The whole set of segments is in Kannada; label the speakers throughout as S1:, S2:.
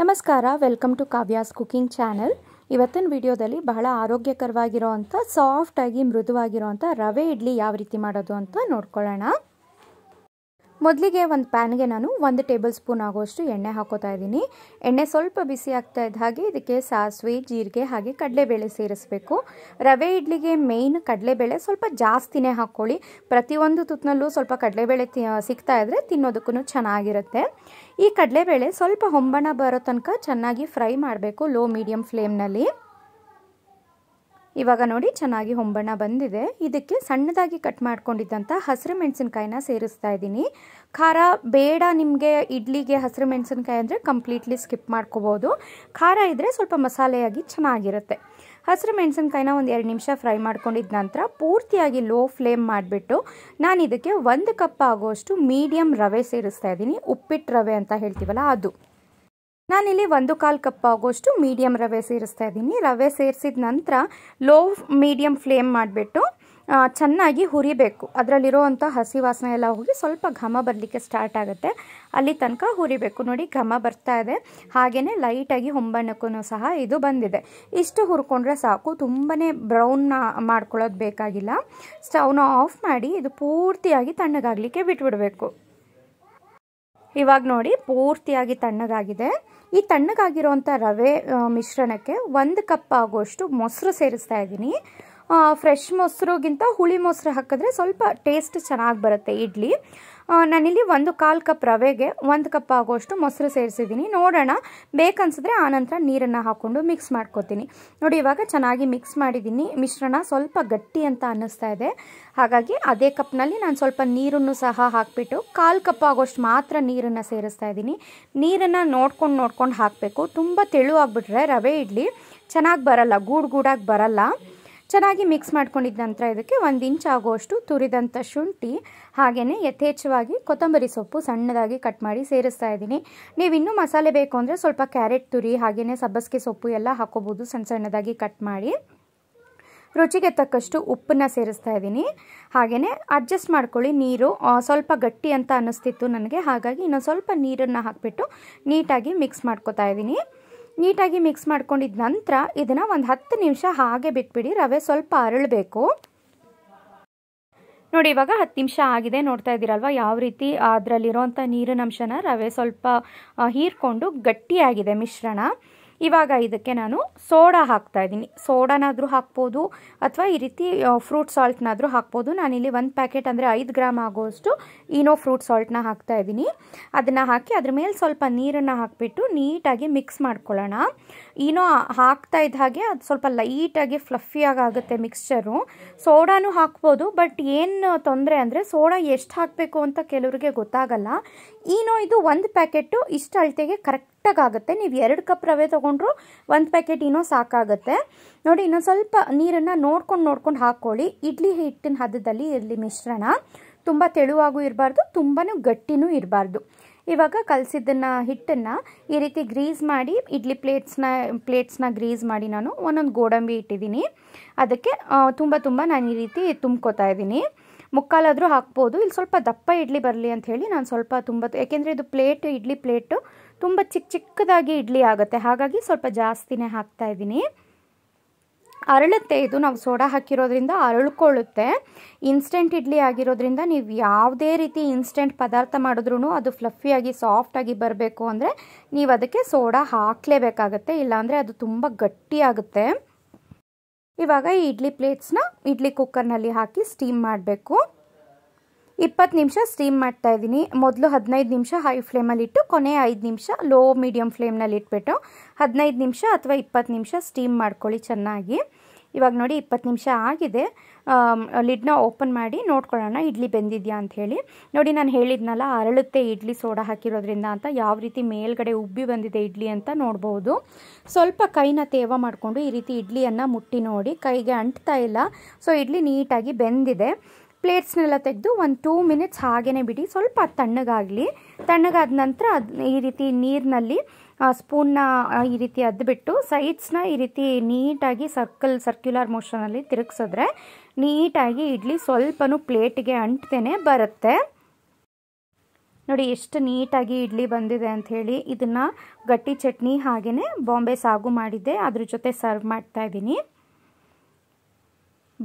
S1: ನಮಸ್ಕಾರ welcome to Kavya's cooking channel ಇವತ್ತಿನ ವಿಡಿಯೋದಲ್ಲಿ ಬಹಳ ಆರೋಗ್ಯಕರವಾಗಿರೋ ಅಂಥ ಸಾಫ್ಟಾಗಿ ಮೃದುವಾಗಿರೋ ಅಂಥ ರವೆ ಇಡ್ಲಿ ಯಾವ ರೀತಿ ಮಾಡೋದು ಅಂತ ನೋಡ್ಕೊಳ್ಳೋಣ ಮೊದಲಿಗೆ ಒಂದು ಪ್ಯಾನ್ಗೆ ನಾನು ಒಂದು ಟೇಬಲ್ ಸ್ಪೂನ್ ಆಗೋಷ್ಟು ಎಣ್ಣೆ ಹಾಕೋತಾ ಇದ್ದೀನಿ ಎಣ್ಣೆ ಸ್ವಲ್ಪ ಬಿಸಿ ಆಗ್ತಾ ಇದ್ದ ಹಾಗೆ ಇದಕ್ಕೆ ಸಾಸಿವೆ ಜೀರಿಗೆ ಹಾಗೆ ಕಡಲೆಬೇಳೆ ಸೇರಿಸಬೇಕು ರವೆ ಇಡ್ಲಿಗೆ ಮೇಯ್ನ್ ಕಡಲೆಬೇಳೆ ಸ್ವಲ್ಪ ಜಾಸ್ತಿನೇ ಹಾಕ್ಕೊಳ್ಳಿ ಪ್ರತಿಯೊಂದು ತುತ್ತಿನಲ್ಲೂ ಸ್ವಲ್ಪ ಕಡಲೆಬೇಳೆ ಸಿಗ್ತಾ ಇದ್ದರೆ ತಿನ್ನೋದಕ್ಕೂ ಚೆನ್ನಾಗಿರುತ್ತೆ ಈ ಕಡಲೆಬೇಳೆ ಸ್ವಲ್ಪ ಹೊಂಬಣ ಬರೋ ತನಕ ಚೆನ್ನಾಗಿ ಫ್ರೈ ಮಾಡಬೇಕು ಲೋ ಮೀಡಿಯಮ್ ಫ್ಲೇಮ್ನಲ್ಲಿ ಇವಾಗ ನೋಡಿ ಚೆನ್ನಾಗಿ ಹೊಂಬಣ್ಣ ಬಂದಿದೆ ಇದಕ್ಕೆ ಸಣ್ಣದಾಗಿ ಕಟ್ ಮಾಡ್ಕೊಂಡಿದ್ದಂಥ ಹಸಿರು ಮೆಣಸಿನ್ಕಾಯಿನ ಸೇರಿಸ್ತಾ ಇದ್ದೀನಿ ಖಾರ ಬೇಡ ನಿಮಗೆ ಇಡ್ಲಿಗೆ ಹಸಿರು ಮೆಣಸಿನ್ಕಾಯಿ ಅಂದರೆ ಕಂಪ್ಲೀಟ್ಲಿ ಸ್ಕಿಪ್ ಮಾಡ್ಕೋಬೋದು ಖಾರ ಇದ್ದರೆ ಸ್ವಲ್ಪ ಮಸಾಲೆಯಾಗಿ ಚೆನ್ನಾಗಿರುತ್ತೆ ಹಸಿರು ಮೆಣಸಿನ್ಕಾಯಿನ ಒಂದು ಎರಡು ನಿಮಿಷ ಫ್ರೈ ಮಾಡ್ಕೊಂಡಿದ್ದ ನಂತರ ಪೂರ್ತಿಯಾಗಿ ಲೋ ಫ್ಲೇಮ್ ಮಾಡಿಬಿಟ್ಟು ನಾನು ಇದಕ್ಕೆ ಒಂದು ಕಪ್ ಆಗೋಷ್ಟು ಮೀಡಿಯಮ್ ರವೆ ಸೇರಿಸ್ತಾ ಇದ್ದೀನಿ ಉಪ್ಪಿಟ್ಟು ರವೆ ಅಂತ ಹೇಳ್ತೀವಲ್ಲ ಅದು ನಾನಿಲ್ಲಿ ಒಂದು ಕಾಲು ಕಪ್ ಆಗೋಷ್ಟು ಮೀಡಿಯಮ್ ರವೆ ಸೇರಿಸ್ತಾ ಇದ್ದೀನಿ ರವೆ ಸೇರಿಸಿದ ನಂತರ ಲೋ ಮೀಡಿಯಮ್ ಫ್ಲೇಮ್ ಮಾಡಿಬಿಟ್ಟು ಚೆನ್ನಾಗಿ ಹುರಿಬೇಕು ಅದರಲ್ಲಿರೋ ಅಂಥ ಹಸಿ ವಾಸನೆ ಎಲ್ಲ ಹೋಗಿ ಸ್ವಲ್ಪ ಘಮ ಬರಲಿಕ್ಕೆ ಸ್ಟಾರ್ಟ್ ಆಗುತ್ತೆ ಅಲ್ಲಿ ತನಕ ಹುರಿಬೇಕು ನೋಡಿ ಘಮ ಬರ್ತಾ ಇದೆ ಹಾಗೆಯೇ ಲೈಟಾಗಿ ಹೊಂಬಣ್ಣಕ್ಕೂ ಸಹ ಇದು ಬಂದಿದೆ ಇಷ್ಟು ಹುರ್ಕೊಂಡ್ರೆ ಸಾಕು ತುಂಬಾ ಬ್ರೌನ್ ಮಾಡ್ಕೊಳ್ಳೋದು ಬೇಕಾಗಿಲ್ಲ ಸ್ಟವ್ನ ಆಫ್ ಮಾಡಿ ಇದು ಪೂರ್ತಿಯಾಗಿ ತಣ್ಣಗಾಗಲಿಕ್ಕೆ ಬಿಟ್ಬಿಡಬೇಕು ಇವಾಗ ನೋಡಿ ಪೂರ್ತಿಯಾಗಿ ತಣ್ಣಗಾಗಿದೆ ಈ ತಣ್ಣಗಾಗಿರೋಂಥ ರವೆ ಮಿಶ್ರಣಕ್ಕೆ ಒಂದು ಕಪ್ ಆಗುವಷ್ಟು ಮೊಸರು ಸೇರಿಸ್ತಾ ಇದ್ದೀನಿ ಫ್ರೆಶ್ ಮೊಸರುಗಿಂತ ಹುಳಿ ಮೊಸರು ಹಾಕಿದ್ರೆ ಸ್ವಲ್ಪ ಟೇಸ್ಟ್ ಚೆನ್ನಾಗಿ ಬರುತ್ತೆ ಇಡ್ಲಿ ನಾನಿಲ್ಲಿ ಒಂದು ಕಾಲು ಕಪ್ ರವೆಗೆ ಒಂದು ಕಪ್ ಆಗೋಷ್ಟು ಮೊಸರು ಸೇರಿಸಿದ್ದೀನಿ ನೋಡೋಣ ಬೇಕನ್ಸಿದ್ರೆ ಆನಂತರ ನೀರನ್ನು ಹಾಕ್ಕೊಂಡು ಮಿಕ್ಸ್ ಮಾಡ್ಕೋತೀನಿ ನೋಡಿ ಇವಾಗ ಚೆನ್ನಾಗಿ ಮಿಕ್ಸ್ ಮಾಡಿದ್ದೀನಿ ಮಿಶ್ರಣ ಸ್ವಲ್ಪ ಗಟ್ಟಿ ಅಂತ ಅನ್ನಿಸ್ತಾ ಇದೆ ಹಾಗಾಗಿ ಅದೇ ಕಪ್ನಲ್ಲಿ ನಾನು ಸ್ವಲ್ಪ ನೀರನ್ನು ಸಹ ಹಾಕಿಬಿಟ್ಟು ಕಾಲು ಕಪ್ ಆಗೋಷ್ಟು ಮಾತ್ರ ನೀರನ್ನು ಸೇರಿಸ್ತಾ ಇದ್ದೀನಿ ನೀರನ್ನು ನೋಡ್ಕೊಂಡು ನೋಡ್ಕೊಂಡು ಹಾಕಬೇಕು ತುಂಬ ತೆಳು ರವೆ ಇಡ್ಲಿ ಚೆನ್ನಾಗಿ ಬರಲ್ಲ ಗೂಡು ಗೂಡಾಗಿ ಬರಲ್ಲ ಚೆನ್ನಾಗಿ ಮಿಕ್ಸ್ ಮಾಡ್ಕೊಂಡಿದ್ದ ನಂತರ ಇದಕ್ಕೆ ಒಂದು ಇಂಚ್ ಆಗುವಷ್ಟು ತುರಿದಂಥ ಶುಂಠಿ ಹಾಗೆಯೇ ಯಥೇಚ್ಛವಾಗಿ ಕೊತ್ತಂಬರಿ ಸೊಪ್ಪು ಸಣ್ಣದಾಗಿ ಕಟ್ ಮಾಡಿ ಸೇರಿಸ್ತಾ ಇದ್ದೀನಿ ನೀವು ಇನ್ನೂ ಮಸಾಲೆ ಬೇಕು ಅಂದರೆ ಸ್ವಲ್ಪ ಕ್ಯಾರೆಟ್ ತುರಿ ಹಾಗೆಯೇ ಸಬ್ಬಸಿಗೆ ಸೊಪ್ಪು ಎಲ್ಲ ಹಾಕೋಬೋದು ಸಣ್ಣ ಸಣ್ಣದಾಗಿ ಕಟ್ ಮಾಡಿ ರುಚಿಗೆ ತಕ್ಕಷ್ಟು ಉಪ್ಪನ್ನ ಸೇರಿಸ್ತಾ ಇದ್ದೀನಿ ಹಾಗೆಯೇ ಅಡ್ಜಸ್ಟ್ ಮಾಡ್ಕೊಳ್ಳಿ ನೀರು ಸ್ವಲ್ಪ ಗಟ್ಟಿ ಅಂತ ಅನ್ನಿಸ್ತಿತ್ತು ನನಗೆ ಹಾಗಾಗಿ ಇನ್ನೊಂದು ಸ್ವಲ್ಪ ನೀರನ್ನು ಹಾಕಿಬಿಟ್ಟು ನೀಟಾಗಿ ಮಿಕ್ಸ್ ಮಾಡ್ಕೋತಾ ಇದ್ದೀನಿ ನೀಟಾಗಿ ಮಿಕ್ಸ್ ಮಾಡ್ಕೊಂಡಿದ್ದ ನಂತರ ಇದನ್ನು ಒಂದು ಹತ್ತು ನಿಮಿಷ ಹಾಗೆ ಬಿಟ್ಬಿಡಿ ರವೆ ಸ್ವಲ್ಪ ಅರಳಬೇಕು ನೋಡಿ ಇವಾಗ ಹತ್ತು ನಿಮಿಷ ಆಗಿದೆ ನೋಡ್ತಾ ಇದ್ದೀರಲ್ವ ಯಾವ ರೀತಿ ಅದರಲ್ಲಿರೋಂಥ ನೀರಿನ ಅಂಶನ ರವೆ ಸ್ವಲ್ಪ ಹೀರ್ಕೊಂಡು ಗಟ್ಟಿಯಾಗಿದೆ ಮಿಶ್ರಣ ಇವಾಗ ಇದಕ್ಕೆ ನಾನು ಸೋಡಾ ಹಾಕ್ತಾ ಇದ್ದೀನಿ ಸೋಡಾನಾದರೂ ಹಾಕ್ಬೋದು ಅಥವಾ ಈ ರೀತಿ ಫ್ರೂಟ್ ಸಾಲ್ಟ್ನಾದರೂ ಹಾಕ್ಬೋದು ನಾನಿಲ್ಲಿ ಒಂದು ಪ್ಯಾಕೆಟ್ ಅಂದರೆ ಐದು ಗ್ರಾಮ್ ಆಗೋಷ್ಟು ಇನೋ ಫ್ರೂಟ್ ಸಾಲ್ಟ್ನ ಹಾಕ್ತಾ ಇದ್ದೀನಿ ಅದನ್ನು ಹಾಕಿ ಅದ್ರ ಮೇಲೆ ಸ್ವಲ್ಪ ನೀರನ್ನು ಹಾಕಿಬಿಟ್ಟು ನೀಟಾಗಿ ಮಿಕ್ಸ್ ಮಾಡ್ಕೊಳ್ಳೋಣ ಇನೋ ಹಾಕ್ತಾ ಇದ್ದ ಹಾಗೆ ಅದು ಸ್ವಲ್ಪ ಲೈಟಾಗಿ ಫ್ಲಫಿಯಾಗಿ ಆಗುತ್ತೆ ಮಿಕ್ಸ್ಚರು ಸೋಡಾನು ಹಾಕ್ಬೋದು ಬಟ್ ಏನು ತೊಂದರೆ ಅಂದರೆ ಸೋಡಾ ಎಷ್ಟು ಹಾಕಬೇಕು ಅಂತ ಕೆಲವರಿಗೆ ಗೊತ್ತಾಗಲ್ಲ ಇನೋ ಇದು ಒಂದು ಪ್ಯಾಕೆಟು ಇಷ್ಟು ಅಳತೆಗೆ ಕರೆಕ್ಟ್ ಕರೆಕ್ಟಾಗುತ್ತೆ ನೀವು ಎರಡು ಕಪ್ ರವೆ ತೊಗೊಂಡ್ರು ಒಂದು ಪ್ಯಾಕೆಟ್ ಇನ್ನೂ ಸಾಕಾಗುತ್ತೆ ನೋಡಿ ಇನ್ನೊಂದು ಸ್ವಲ್ಪ ನೀರನ್ನು ನೋಡ್ಕೊಂಡು ನೋಡ್ಕೊಂಡು ಹಾಕ್ಕೊಳ್ಳಿ ಇಡ್ಲಿ ಹಿಟ್ಟಿನ ಹದದಲ್ಲಿ ಇರಲಿ ಮಿಶ್ರಣ ತುಂಬ ತೆಳುವಾಗೂ ಇರಬಾರ್ದು ತುಂಬಾ ಗಟ್ಟಿನೂ ಇರಬಾರ್ದು ಇವಾಗ ಕಲಸಿದ್ದನ್ನು ಹಿಟ್ಟನ್ನು ಈ ರೀತಿ ಗ್ರೀಸ್ ಮಾಡಿ ಇಡ್ಲಿ ಪ್ಲೇಟ್ಸ್ನ ಪ್ಲೇಟ್ಸ್ನ ಗ್ರೀಸ್ ಮಾಡಿ ನಾನು ಒಂದೊಂದು ಗೋಡಂಬಿ ಇಟ್ಟಿದ್ದೀನಿ ಅದಕ್ಕೆ ತುಂಬ ತುಂಬ ನಾನು ಈ ರೀತಿ ತುಂಬ್ಕೋತಾ ಇದ್ದೀನಿ ಮುಕ್ಕಾಲಾದರೂ ಹಾಕ್ಬೋದು ಇಲ್ಲಿ ಸ್ವಲ್ಪ ದಪ್ಪ ಇಡ್ಲಿ ಬರಲಿ ಅಂತ ಹೇಳಿ ನಾನು ಸ್ವಲ್ಪ ತುಂಬ ಯಾಕೆಂದರೆ ಇದು ಪ್ಲೇಟ್ ಇಡ್ಲಿ ಪ್ಲೇಟು ತುಂಬ ಚಿಕ್ಕ ಚಿಕ್ಕದಾಗಿ ಇಡ್ಲಿ ಆಗುತ್ತೆ ಹಾಗಾಗಿ ಸ್ವಲ್ಪ ಜಾಸ್ತಿನೇ ಹಾಕ್ತಾ ಇದ್ದೀನಿ ಅರಳುತ್ತೆ ಇದು ನಾವು ಸೋಡಾ ಹಾಕಿರೋದ್ರಿಂದ ಅರಳ್ಕೊಳ್ಳುತ್ತೆ ಇನ್ಸ್ಟೆಂಟ್ ಇಡ್ಲಿ ಆಗಿರೋದ್ರಿಂದ ನೀವು ಯಾವುದೇ ರೀತಿ ಇನ್ಸ್ಟೆಂಟ್ ಪದಾರ್ಥ ಮಾಡಿದ್ರೂ ಅದು ಫ್ಲಫಿಯಾಗಿ ಸಾಫ್ಟಾಗಿ ಬರಬೇಕು ಅಂದರೆ ನೀವು ಅದಕ್ಕೆ ಸೋಡಾ ಹಾಕಲೇಬೇಕಾಗತ್ತೆ ಇಲ್ಲಾಂದರೆ ಅದು ತುಂಬ ಗಟ್ಟಿಯಾಗುತ್ತೆ ಇವಾಗ ಈ ಇಡ್ಲಿ ಪ್ಲೇಟ್ಸ್ನ ಇಡ್ಲಿ ಕುಕ್ಕರ್ನಲ್ಲಿ ಹಾಕಿ ಸ್ಟೀಮ್ ಮಾಡಬೇಕು ಇಪ್ಪತ್ತು ನಿಮಿಷ ಸ್ಟೀಮ್ ಮಾಡ್ತಾ ಇದ್ದೀನಿ ಮೊದಲು ಹದಿನೈದು ನಿಮಿಷ ಹೈ ಫ್ಲೇಮಲ್ಲಿಟ್ಟು ಕೊನೆ ಐದು ನಿಮಿಷ ಲೋ ಮೀಡಿಯಮ್ ಫ್ಲೇಮ್ನಲ್ಲಿ ಇಟ್ಬಿಟ್ಟು ಹದಿನೈದು ನಿಮಿಷ ಅಥವಾ ಇಪ್ಪತ್ತು ನಿಮಿಷ ಸ್ಟೀಮ್ ಮಾಡ್ಕೊಳ್ಳಿ ಚೆನ್ನಾಗಿ ಇವಾಗ ನೋಡಿ ಇಪ್ಪತ್ತು ನಿಮಿಷ ಆಗಿದೆ ಲಿಡ್ನ ಓಪನ್ ಮಾಡಿ ನೋಡ್ಕೊಳ್ಳೋಣ ಇಡ್ಲಿ ಬೆಂದಿದೆಯಾ ಅಂಥೇಳಿ ನೋಡಿ ನಾನು ಹೇಳಿದ್ನಲ್ಲ ಅರಳುತ್ತೆ ಇಡ್ಲಿ ಸೋಡಾ ಹಾಕಿರೋದ್ರಿಂದ ಅಂತ ಯಾವ ರೀತಿ ಮೇಲ್ಗಡೆ ಉಬ್ಬಿ ಬಂದಿದೆ ಇಡ್ಲಿ ಅಂತ ನೋಡ್ಬೋದು ಸ್ವಲ್ಪ ಕೈನ ತೇವ ಮಾಡಿಕೊಂಡು ಈ ರೀತಿ ಇಡ್ಲಿಯನ್ನು ಮುಟ್ಟಿ ನೋಡಿ ಕೈಗೆ ಅಂಟ್ತಾ ಇಲ್ಲ ಸೊ ಇಡ್ಲಿ ನೀಟಾಗಿ ಬೆಂದಿದೆ ಪ್ಲೇಟ್ಸ್ನೆಲ್ಲ ತೆಗೆದು ಒಂದು ಟೂ ಮಿನಿಟ್ಸ್ ಹಾಗೇ ಬಿಡಿ ಸ್ವಲ್ಪ ತಣ್ಣಗಾಗಲಿ ತಣ್ಣಗಾದ ನಂತರ ಅದು ಈ ರೀತಿ ನೀರಿನಲ್ಲಿ ಸ್ಪೂನ್ನ ಈ ರೀತಿ ಅದ್ಬಿಟ್ಟು ಸೈಡ್ಸ್ನ ಈ ರೀತಿ ನೀಟಾಗಿ ಸರ್ಕಲ್ ಸರ್ಕ್ಯುಲರ್ ಮೋಷನಲ್ಲಿ ತಿರುಗಿಸಿದ್ರೆ ನೀಟಾಗಿ ಇಡ್ಲಿ ಸ್ವಲ್ಪನೂ ಪ್ಲೇಟಿಗೆ ಅಂಟ್ತೇನೆ ಬರುತ್ತೆ ನೋಡಿ ಎಷ್ಟು ನೀಟಾಗಿ ಇಡ್ಲಿ ಬಂದಿದೆ ಅಂಥೇಳಿ ಇದನ್ನು ಗಟ್ಟಿ ಚಟ್ನಿ ಹಾಗೆಯೇ ಬಾಂಬೆ ಸಾಗು ಮಾಡಿದ್ದೆ ಅದ್ರ ಜೊತೆ ಸರ್ವ್ ಮಾಡ್ತಾ ಇದ್ದೀನಿ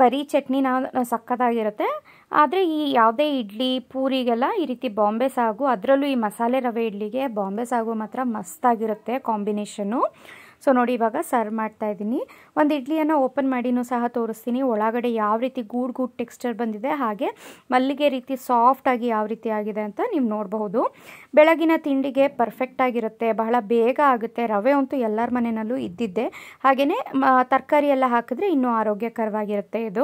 S1: ಬರೀ ಚಟ್ನಿನ ಸಕ್ಕತ್ತಾಗಿರುತ್ತೆ ಆದರೆ ಈ ಯಾವುದೇ ಇಡ್ಲಿ ಪೂರಿಗೆಲ್ಲ ಈ ರೀತಿ ಬಾಂಬೆ ಸಾಗು ಅದರಲ್ಲೂ ಈ ಮಸಾಲೆ ರವೆ ಇಡ್ಲಿಗೆ ಬಾಂಬೆ ಸಾಗು ಮಾತ್ರ ಮಸ್ತಾಗಿರುತ್ತೆ ಕಾಂಬಿನೇಷನ್ನು ಸೊ ನೋಡಿ ಇವಾಗ ಸರ್ವ್ ಮಾಡ್ತಾ ಇದ್ದೀನಿ ಒಂದು ಇಡ್ಲಿಯನ್ನು ಓಪನ್ ಮಾಡಿನೂ ಸಹ ತೋರಿಸ್ತೀನಿ ಒಳಗಡೆ ಯಾವ ರೀತಿ ಗೂಡ್ ಗೂಡ್ ಟೆಕ್ಸ್ಚರ್ ಬಂದಿದೆ ಹಾಗೆ ಮಲ್ಲಿಗೆ ರೀತಿ ಸಾಫ್ಟಾಗಿ ಯಾವ ರೀತಿ ಆಗಿದೆ ಅಂತ ನೀವು ನೋಡಬಹುದು ಬೆಳಗಿನ ತಿಂಡಿಗೆ ಪರ್ಫೆಕ್ಟ್ ಆಗಿರುತ್ತೆ ಬಹಳ ಬೇಗ ಆಗುತ್ತೆ ರವೆ ಅಂತೂ ಎಲ್ಲರ ಮನೆಯಲ್ಲೂ ಇದ್ದಿದ್ದೆ ಹಾಗೆಯೇ ತರಕಾರಿ ಎಲ್ಲ ಹಾಕಿದ್ರೆ ಇನ್ನೂ ಆರೋಗ್ಯಕರವಾಗಿರುತ್ತೆ ಇದು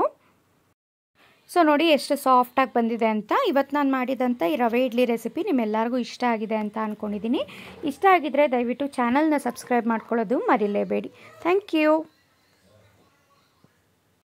S1: ಸೊ ನೋಡಿ ಎಷ್ಟು ಸಾಫ್ಟಾಗಿ ಬಂದಿದೆ ಅಂತ ಇವತ್ತು ನಾನು ಮಾಡಿದಂಥ ಈ ರವೆ ಇಡ್ಲಿ ರೆಸಿಪಿ ನಿಮ್ಮೆಲ್ಲರಿಗೂ ಇಷ್ಟ ಆಗಿದೆ ಅಂತ ಅಂದ್ಕೊಂಡಿದ್ದೀನಿ ಇಷ್ಟ ಆಗಿದ್ದರೆ ದಯವಿಟ್ಟು ಚಾನಲ್ನ ಸಬ್ಸ್ಕ್ರೈಬ್ ಮಾಡ್ಕೊಳ್ಳೋದು ಮರಿಲೇಬೇಡಿ ಥ್ಯಾಂಕ್ ಯು